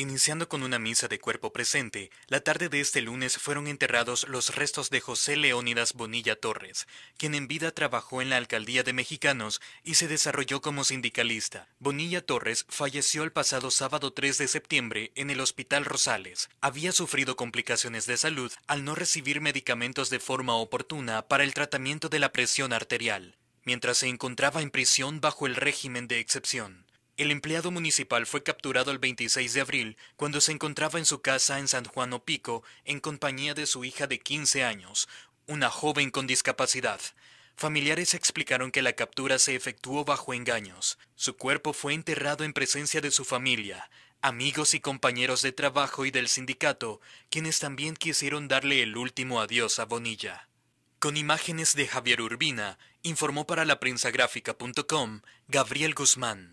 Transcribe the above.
Iniciando con una misa de cuerpo presente, la tarde de este lunes fueron enterrados los restos de José Leónidas Bonilla Torres, quien en vida trabajó en la alcaldía de Mexicanos y se desarrolló como sindicalista. Bonilla Torres falleció el pasado sábado 3 de septiembre en el Hospital Rosales. Había sufrido complicaciones de salud al no recibir medicamentos de forma oportuna para el tratamiento de la presión arterial, mientras se encontraba en prisión bajo el régimen de excepción. El empleado municipal fue capturado el 26 de abril cuando se encontraba en su casa en San Juan Opico en compañía de su hija de 15 años, una joven con discapacidad. Familiares explicaron que la captura se efectuó bajo engaños. Su cuerpo fue enterrado en presencia de su familia, amigos y compañeros de trabajo y del sindicato, quienes también quisieron darle el último adiós a Bonilla. Con imágenes de Javier Urbina, informó para la gabriel Guzmán.